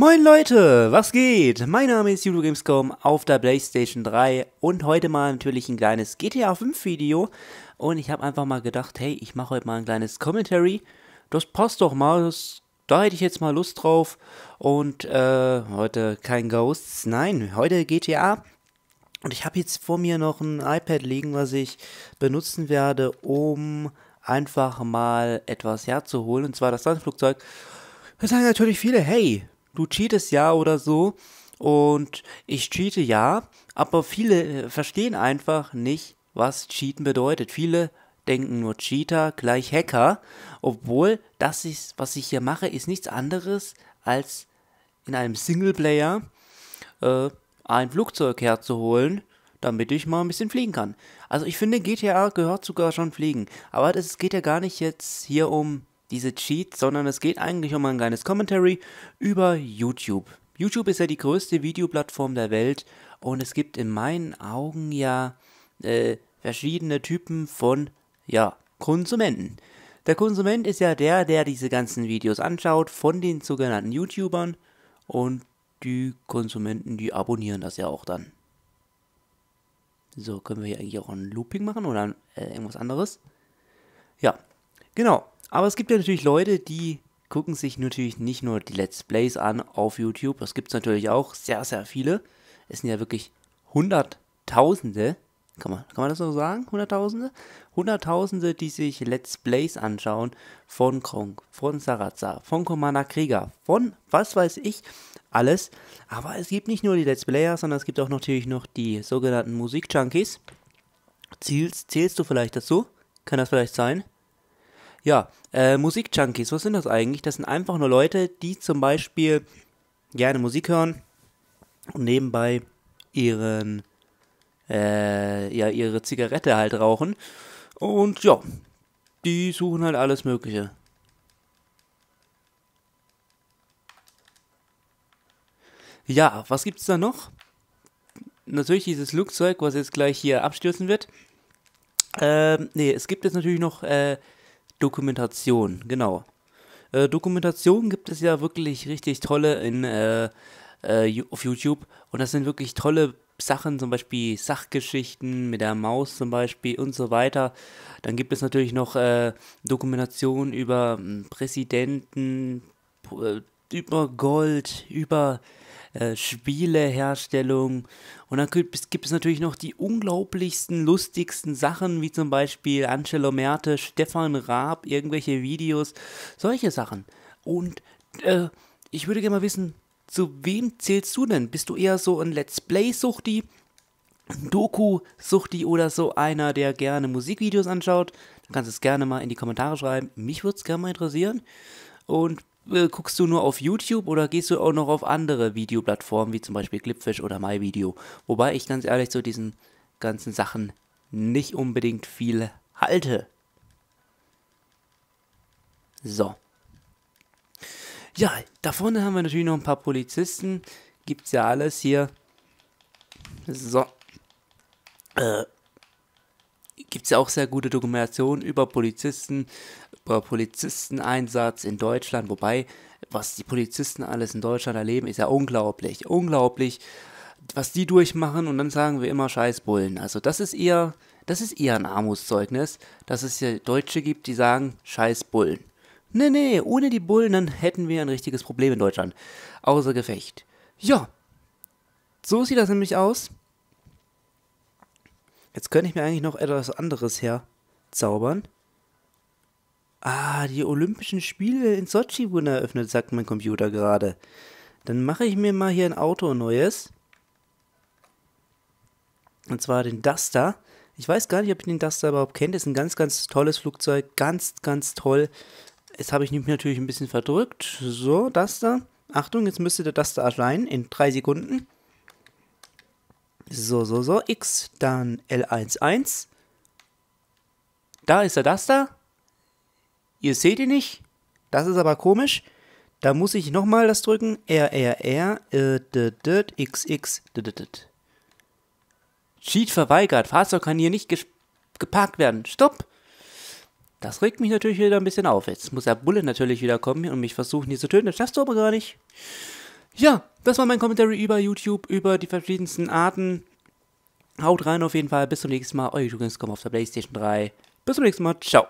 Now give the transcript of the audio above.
Moin Leute, was geht? Mein Name ist Judo Gamescom auf der PlayStation 3 und heute mal natürlich ein kleines GTA 5 Video und ich habe einfach mal gedacht, hey, ich mache heute mal ein kleines Commentary. Das passt doch mal, das, da hätte ich jetzt mal Lust drauf und äh, heute kein Ghosts, nein, heute GTA. Und ich habe jetzt vor mir noch ein iPad liegen, was ich benutzen werde, um einfach mal etwas herzuholen, und zwar das Landflugzeug. Da sagen natürlich viele, hey, du cheatest ja oder so. Und ich cheate ja, aber viele äh, verstehen einfach nicht, was Cheaten bedeutet. Viele denken nur Cheater gleich Hacker, obwohl das ist, was ich hier mache, ist nichts anderes als in einem Singleplayer äh, ein Flugzeug herzuholen, damit ich mal ein bisschen fliegen kann. Also ich finde, GTA gehört sogar schon fliegen. Aber es geht ja gar nicht jetzt hier um diese Cheats, sondern es geht eigentlich um ein kleines Commentary über YouTube. YouTube ist ja die größte Videoplattform der Welt und es gibt in meinen Augen ja äh, verschiedene Typen von, ja, Konsumenten. Der Konsument ist ja der, der diese ganzen Videos anschaut von den sogenannten YouTubern und die Konsumenten, die abonnieren das ja auch dann. So, können wir hier eigentlich auch ein Looping machen oder äh, irgendwas anderes? Ja, genau. Aber es gibt ja natürlich Leute, die gucken sich natürlich nicht nur die Let's Plays an auf YouTube. Das gibt es natürlich auch sehr, sehr viele. Es sind ja wirklich Hunderttausende. Kann man, kann man das so sagen? Hunderttausende? Hunderttausende, die sich Let's Plays anschauen von Kronk, von Sarazza, von Commander Krieger, von was weiß ich alles. Aber es gibt nicht nur die Let's Player, sondern es gibt auch natürlich noch die sogenannten Musikjunkies. Zählst, zählst du vielleicht dazu? Kann das vielleicht sein? Ja, äh, Musikjunkies, was sind das eigentlich? Das sind einfach nur Leute, die zum Beispiel gerne Musik hören und nebenbei ihren, äh, ja, ihre Zigarette halt rauchen. Und ja, die suchen halt alles Mögliche. Ja, was gibt's da noch? Natürlich dieses Flugzeug, was jetzt gleich hier abstürzen wird. Ähm, nee, es gibt jetzt natürlich noch äh, Dokumentation, genau. Äh, Dokumentation gibt es ja wirklich richtig tolle in, äh, äh, auf YouTube und das sind wirklich tolle Sachen, zum Beispiel Sachgeschichten mit der Maus zum Beispiel und so weiter. Dann gibt es natürlich noch äh, Dokumentationen über hm, Präsidenten, äh, über Gold, über äh, Spieleherstellung. Und dann gibt, gibt es natürlich noch die unglaublichsten, lustigsten Sachen, wie zum Beispiel Angelo Merte, Stefan Raab, irgendwelche Videos, solche Sachen. Und äh, ich würde gerne mal wissen, zu wem zählst du denn? Bist du eher so ein Let's Play-Suchti, Doku-Suchti oder so einer, der gerne Musikvideos anschaut? Dann kannst du es gerne mal in die Kommentare schreiben. Mich würde es gerne mal interessieren. Und äh, guckst du nur auf YouTube oder gehst du auch noch auf andere Videoplattformen, wie zum Beispiel Clipfish oder MyVideo? Wobei ich ganz ehrlich zu diesen ganzen Sachen nicht unbedingt viel halte. So. Ja, da vorne haben wir natürlich noch ein paar Polizisten. Gibt's ja alles hier. So. Äh, Gibt's ja auch sehr gute Dokumentationen über Polizisten. Polizisteneinsatz in Deutschland, wobei, was die Polizisten alles in Deutschland erleben, ist ja unglaublich, unglaublich, was die durchmachen und dann sagen wir immer Scheißbullen. Also das ist eher, das ist eher ein Armutszeugnis, dass es hier Deutsche gibt, die sagen Scheißbullen. Nee, nee, ohne die Bullen, dann hätten wir ein richtiges Problem in Deutschland. Außer Gefecht. Ja, so sieht das nämlich aus. Jetzt könnte ich mir eigentlich noch etwas anderes herzaubern. Ah, die Olympischen Spiele in Sochi wurden eröffnet, sagt mein Computer gerade. Dann mache ich mir mal hier ein Auto neues. Und zwar den Duster. Ich weiß gar nicht, ob ich den Duster überhaupt kennt. Das ist ein ganz, ganz tolles Flugzeug. Ganz, ganz toll. Jetzt habe ich mich natürlich ein bisschen verdrückt. So, Duster. Achtung, jetzt müsste der Duster erscheinen in drei Sekunden. So, so, so. X, dann L11. Da ist der Duster. Ihr seht ihn nicht. Das ist aber komisch. Da muss ich nochmal das drücken. R, R, R, äh, d, d, X, X, d, d, d. Cheat verweigert. Fahrzeug kann hier nicht geparkt werden. Stopp! Das regt mich natürlich wieder ein bisschen auf. Jetzt muss der Bulle natürlich wieder kommen und mich versuchen, hier zu töten. Das schaffst du aber gar nicht. Ja, das war mein Commentary über YouTube, über die verschiedensten Arten. Haut rein auf jeden Fall. Bis zum nächsten Mal. Euer Jugends kommen auf der Playstation 3. Bis zum nächsten Mal. Ciao.